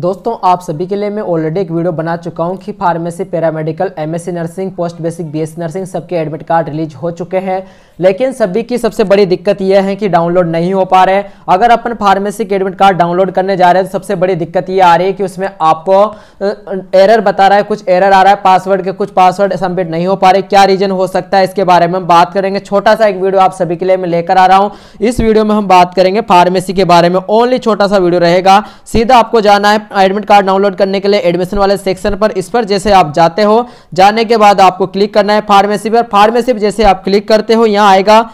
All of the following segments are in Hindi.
दोस्तों आप सभी के लिए मैं ऑलरेडी एक वीडियो बना चुका हूं कि pharmacy paramedical MSc nursing post basic BSc nursing सबके एडमिट कार्ड रिलीज हो चुके हैं लेकिन सभी की सबसे बड़ी दिक्कत यह है कि डाउनलोड नहीं हो पा रहे अगर अपन फार्मेसी के एडमिट कार्ड डाउनलोड करने जा रहे हैं तो सबसे बड़ी दिक्कत ये आ रही है कि उसमें आपको एरर बता रहा है कुछ एरर आ रहा है पासवर्ड के कुछ पासवर्ड सबमिट नहीं हो पा रहे क्या रीजन हो सकता है इसके बारे में हम बात करेंगे छोटा सा एक वीडियो आप सभी के लिए मैं लेकर आ रहा हूँ इस वीडियो में हम बात करेंगे फार्मेसी के बारे में ओनली छोटा सा वीडियो रहेगा सीधा आपको जाना है एडमिट कार्ड डाउनलोड करने के लिए एडमिशन वाले सेक्शन पर इस पर जैसे आप जाते हो जाने के बाद आपको क्लिक करना है फार्मेसी पर फार्मेसी पर जैसे आप क्लिक करते हो यहाँ आएगा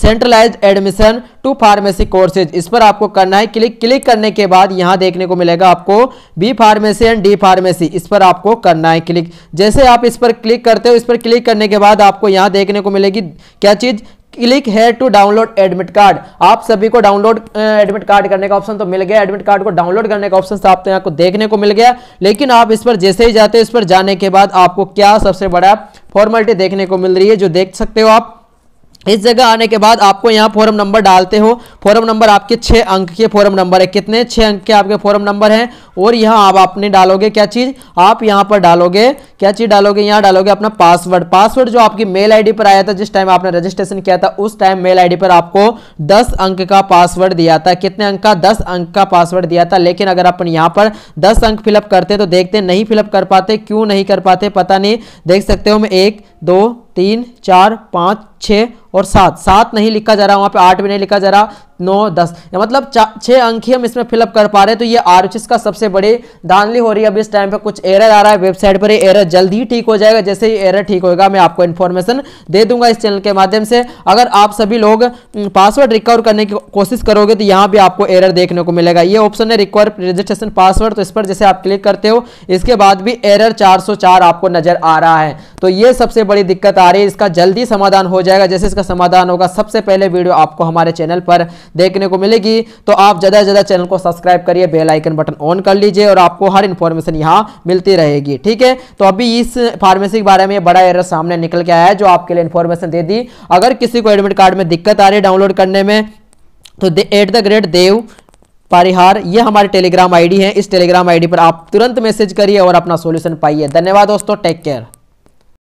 centralise admission to pharmacy courses इस पर आपको करना है क्लिक क्लिक करने के बाद यहाँ देखने को मिलेगा आपको B pharmacy and D pharmacy इस पर आपको करना है क्लिक जैसे आप इस पर क्लिक करते हो इस पर क्लिक करने के बाद आपको यहाँ देखने को मिलेगी क्या चीज़ क्लिक है टू डाउनलोड एडमिट कार्ड आप सभी को डाउनलोड एडमिट कार्ड करने का ऑप्शन तो मिल गया एडमिट कार्ड को डाउनलोड करने का ऑप्शन तो आपको तो देखने को मिल गया लेकिन आप इस पर जैसे ही जाते हैं इस पर जाने के बाद आपको क्या सबसे बड़ा फॉर्मेलिटी देखने को मिल रही है जो देख सकते हो आप इस जगह आने के बाद आपको यहाँ फॉरम नंबर डालते हो फॉरम नंबर आपके छः अंक के फॉरम नंबर है कितने छः अंक के आपके फॉरम नंबर हैं और यहाँ आप आपने डालोगे क्या चीज़ आप यहाँ पर डालोगे क्या चीज़ डालोगे यहाँ डालोगे अपना पासवर्ड पासवर्ड जो आपकी मेल आईडी पर आया था जिस टाइम आपने रजिस्ट्रेशन किया था उस टाइम मेल आईडी पर आपको दस अंक का पासवर्ड दिया था कितने अंक का दस अंक का पासवर्ड दिया था लेकिन अगर अपन यहाँ पर दस अंक फिलअप करते तो देखते नहीं फिलअप कर पाते क्यों नहीं कर पाते पता नहीं देख सकते हो मैं एक दो तीन चार पाँच छः और सात सात नहीं लिखा जा रहा वहाँ पे आठ भी नहीं लिखा जा रहा नौ दस मतलब छः अंक ही हम इसमें फिलअप कर पा रहे हैं तो ये आर का सबसे बड़ी दानली हो रही है अभी इस टाइम पे कुछ एरर आ रहा है वेबसाइट पर ये एरर जल्द ही ठीक हो जाएगा जैसे ही एरर ठीक होगा मैं आपको इन्फॉर्मेशन दे दूंगा इस चैनल के माध्यम से अगर आप सभी लोग पासवर्ड हम्म, रिकवर करने की कोशिश करोगे तो यहाँ भी आपको एरर देखने को मिलेगा ये ऑप्शन है रिक्वायर रजिस्ट्रेशन पासवर्ड तो इस पर जैसे आप क्लिक करते हो इसके बाद भी एरर 404 आपको नजर आ रहा है तो ये सबसे बड़ी दिक्कत आ रही है इसका जल्दी समाधान हो जाएगा जैसे इसका समाधान होगा सबसे पहले वीडियो आपको हमारे चैनल पर देखने को मिलेगी तो आप ज़्यादा से ज़्यादा चैनल को सब्सक्राइब करिए बेल आइकन बटन ऑन कर लीजिए और आपको हर इंफॉर्मेशन यहाँ मिलती रहेगी ठीक है तो अभी इस फार्मेसी के बारे में बड़ा एरर सामने निकल के आया है जो आपके लिए इन्फॉर्मेशन दे दी अगर किसी को एडमिट कार्ड में दिक्कत आ रही है डाउनलोड करने में तो at the great Dev Parihar ये हमारे टेलीग्राम आईडी है इस टेलीग्राम आईडी पर आप तुरंत मैसेज करिए और अपना सॉल्यूशन पाइए धन्यवाद दोस्तों टेक केयर